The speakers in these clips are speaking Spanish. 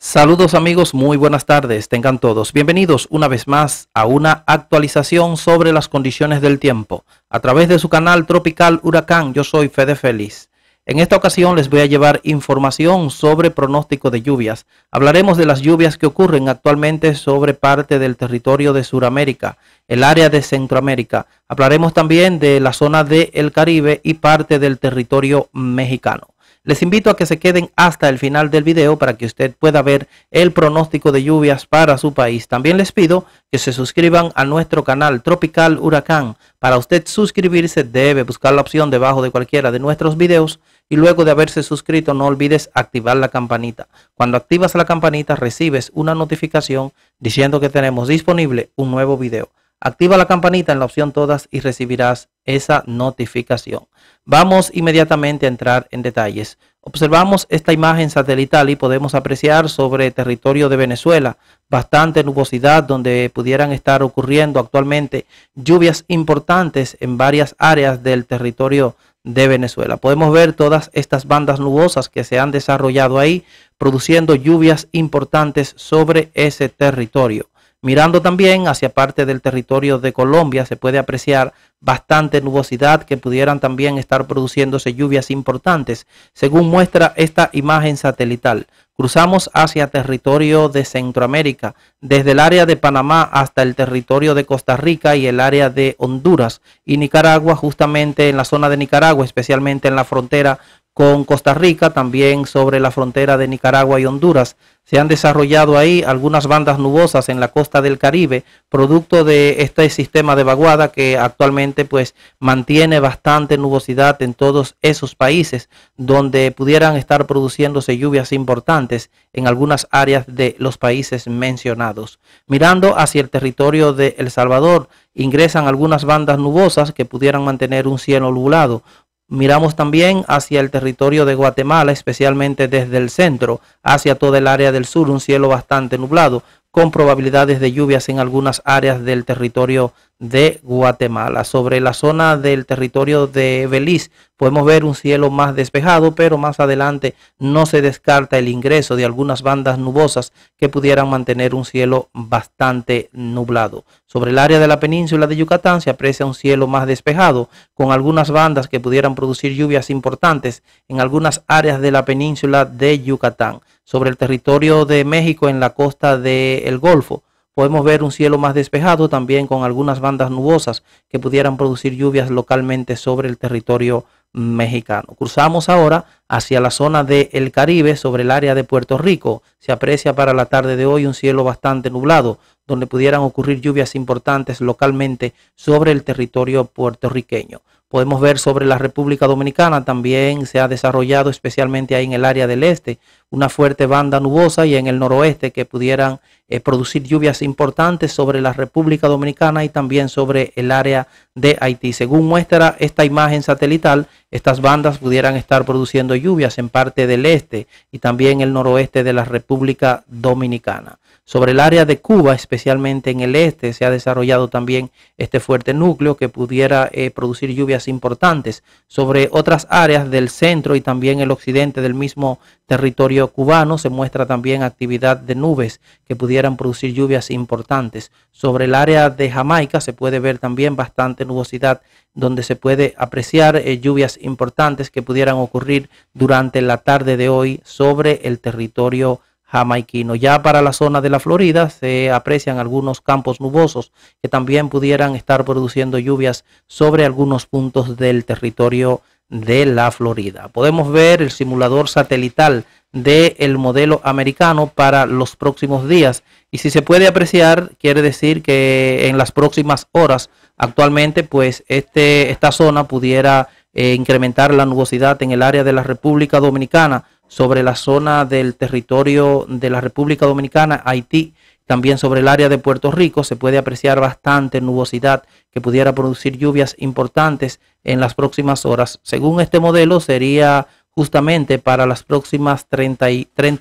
Saludos amigos, muy buenas tardes, tengan todos. Bienvenidos una vez más a una actualización sobre las condiciones del tiempo. A través de su canal Tropical Huracán, yo soy Fede Félix. En esta ocasión les voy a llevar información sobre pronóstico de lluvias. Hablaremos de las lluvias que ocurren actualmente sobre parte del territorio de Sudamérica, el área de Centroamérica. Hablaremos también de la zona del Caribe y parte del territorio mexicano. Les invito a que se queden hasta el final del video para que usted pueda ver el pronóstico de lluvias para su país. También les pido que se suscriban a nuestro canal Tropical Huracán. Para usted suscribirse debe buscar la opción debajo de cualquiera de nuestros videos y luego de haberse suscrito no olvides activar la campanita. Cuando activas la campanita recibes una notificación diciendo que tenemos disponible un nuevo video. Activa la campanita en la opción todas y recibirás esa notificación. Vamos inmediatamente a entrar en detalles. Observamos esta imagen satelital y podemos apreciar sobre territorio de Venezuela bastante nubosidad donde pudieran estar ocurriendo actualmente lluvias importantes en varias áreas del territorio de Venezuela. Podemos ver todas estas bandas nubosas que se han desarrollado ahí produciendo lluvias importantes sobre ese territorio. Mirando también hacia parte del territorio de Colombia, se puede apreciar bastante nubosidad que pudieran también estar produciéndose lluvias importantes, según muestra esta imagen satelital. Cruzamos hacia territorio de Centroamérica, desde el área de Panamá hasta el territorio de Costa Rica y el área de Honduras y Nicaragua, justamente en la zona de Nicaragua, especialmente en la frontera con Costa Rica, también sobre la frontera de Nicaragua y Honduras. Se han desarrollado ahí algunas bandas nubosas en la costa del Caribe, producto de este sistema de vaguada que actualmente pues mantiene bastante nubosidad en todos esos países donde pudieran estar produciéndose lluvias importantes en algunas áreas de los países mencionados. Mirando hacia el territorio de El Salvador, ingresan algunas bandas nubosas que pudieran mantener un cielo nublado, Miramos también hacia el territorio de Guatemala, especialmente desde el centro hacia toda el área del sur, un cielo bastante nublado, con probabilidades de lluvias en algunas áreas del territorio de Guatemala. Sobre la zona del territorio de Belice podemos ver un cielo más despejado, pero más adelante no se descarta el ingreso de algunas bandas nubosas que pudieran mantener un cielo bastante nublado. Sobre el área de la península de Yucatán se aprecia un cielo más despejado, con algunas bandas que pudieran producir lluvias importantes en algunas áreas de la península de Yucatán. Sobre el territorio de México en la costa del Golfo Podemos ver un cielo más despejado también con algunas bandas nubosas que pudieran producir lluvias localmente sobre el territorio mexicano. Cruzamos ahora hacia la zona del Caribe sobre el área de Puerto Rico. Se aprecia para la tarde de hoy un cielo bastante nublado, donde pudieran ocurrir lluvias importantes localmente sobre el territorio puertorriqueño. Podemos ver sobre la República Dominicana también se ha desarrollado, especialmente ahí en el área del este, una fuerte banda nubosa y en el noroeste que pudieran eh, producir lluvias importantes sobre la República Dominicana y también sobre el área de Haití. Según muestra esta imagen satelital, estas bandas pudieran estar produciendo lluvias en parte del este y también el noroeste de la República Dominicana. Sobre el área de Cuba, especialmente en el este, se ha desarrollado también este fuerte núcleo que pudiera eh, producir lluvias importantes sobre otras áreas del centro y también el occidente del mismo territorio cubano. Se muestra también actividad de nubes que pudieran producir lluvias importantes. Sobre el área de Jamaica se puede ver también bastante nubosidad donde se puede apreciar eh, lluvias importantes que pudieran ocurrir durante la tarde de hoy sobre el territorio jamaiquino. Ya para la zona de la Florida se aprecian algunos campos nubosos que también pudieran estar produciendo lluvias sobre algunos puntos del territorio de la Florida. Podemos ver el simulador satelital del modelo americano para los próximos días y si se puede apreciar quiere decir que en las próximas horas actualmente pues este, esta zona pudiera e incrementar la nubosidad en el área de la República Dominicana, sobre la zona del territorio de la República Dominicana, Haití, también sobre el área de Puerto Rico se puede apreciar bastante nubosidad que pudiera producir lluvias importantes en las próximas horas. Según este modelo, sería justamente para las próximas 30,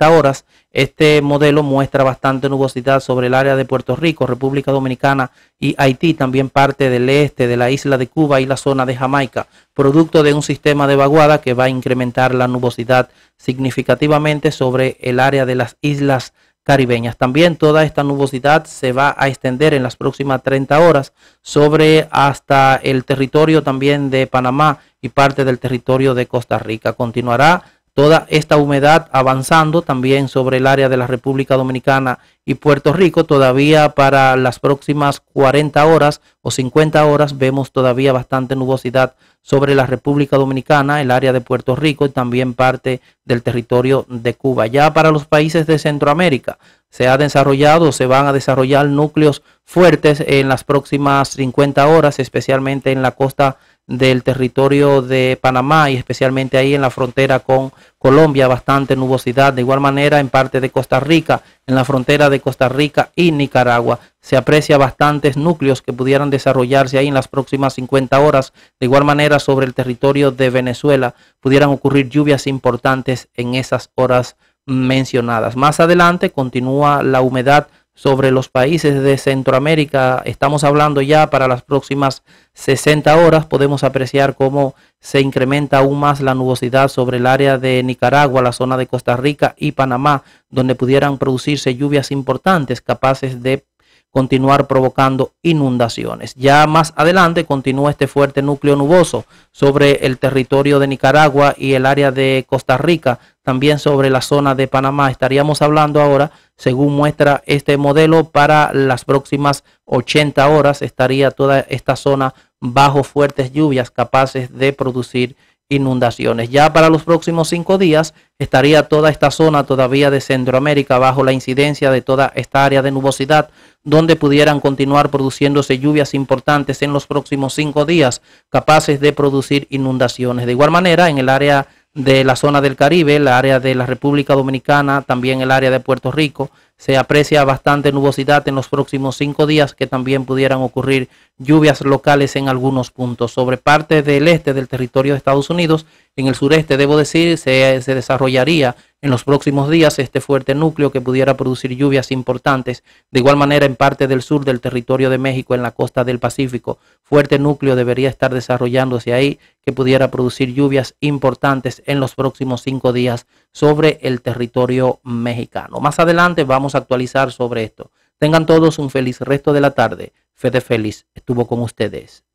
horas. Este modelo muestra bastante nubosidad sobre el área de Puerto Rico, República Dominicana y Haití, también parte del este de la isla de Cuba y la zona de Jamaica, producto de un sistema de vaguada que va a incrementar la nubosidad significativamente sobre el área de las islas caribeñas. También toda esta nubosidad se va a extender en las próximas 30 horas sobre hasta el territorio también de Panamá y parte del territorio de Costa Rica. Continuará toda esta humedad avanzando también sobre el área de la República Dominicana y Puerto Rico. Todavía para las próximas 40 horas o 50 horas vemos todavía bastante nubosidad sobre la República Dominicana, el área de Puerto Rico y también parte del territorio de Cuba. Ya para los países de Centroamérica se ha desarrollado, se van a desarrollar núcleos fuertes en las próximas 50 horas, especialmente en la costa del territorio de Panamá y especialmente ahí en la frontera con Colombia, bastante nubosidad. De igual manera, en parte de Costa Rica, en la frontera de Costa Rica y Nicaragua, se aprecia bastantes núcleos que pudieran desarrollarse ahí en las próximas 50 horas. De igual manera, sobre el territorio de Venezuela, pudieran ocurrir lluvias importantes en esas horas mencionadas. Más adelante continúa la humedad sobre los países de Centroamérica. Estamos hablando ya para las próximas 60 horas. Podemos apreciar cómo se incrementa aún más la nubosidad sobre el área de Nicaragua, la zona de Costa Rica y Panamá, donde pudieran producirse lluvias importantes capaces de continuar provocando inundaciones. Ya más adelante continúa este fuerte núcleo nuboso sobre el territorio de Nicaragua y el área de Costa Rica, también sobre la zona de Panamá. Estaríamos hablando ahora, según muestra este modelo, para las próximas 80 horas estaría toda esta zona bajo fuertes lluvias capaces de producir inundaciones. Ya para los próximos cinco días estaría toda esta zona todavía de Centroamérica bajo la incidencia de toda esta área de nubosidad, donde pudieran continuar produciéndose lluvias importantes en los próximos cinco días, capaces de producir inundaciones. De igual manera, en el área de la zona del Caribe, el área de la República Dominicana, también el área de Puerto Rico, se aprecia bastante nubosidad en los próximos cinco días que también pudieran ocurrir lluvias locales en algunos puntos. Sobre parte del este del territorio de Estados Unidos, en el sureste, debo decir, se, desarrollaría en los próximos días este fuerte núcleo que pudiera producir lluvias importantes. De igual manera, en parte del sur del territorio de México, en la costa del Pacífico, fuerte núcleo debería estar desarrollándose ahí que pudiera producir lluvias importantes en los próximos cinco días sobre el territorio mexicano. Más adelante vamos actualizar sobre esto. Tengan todos un feliz resto de la tarde. Fede Félix estuvo con ustedes.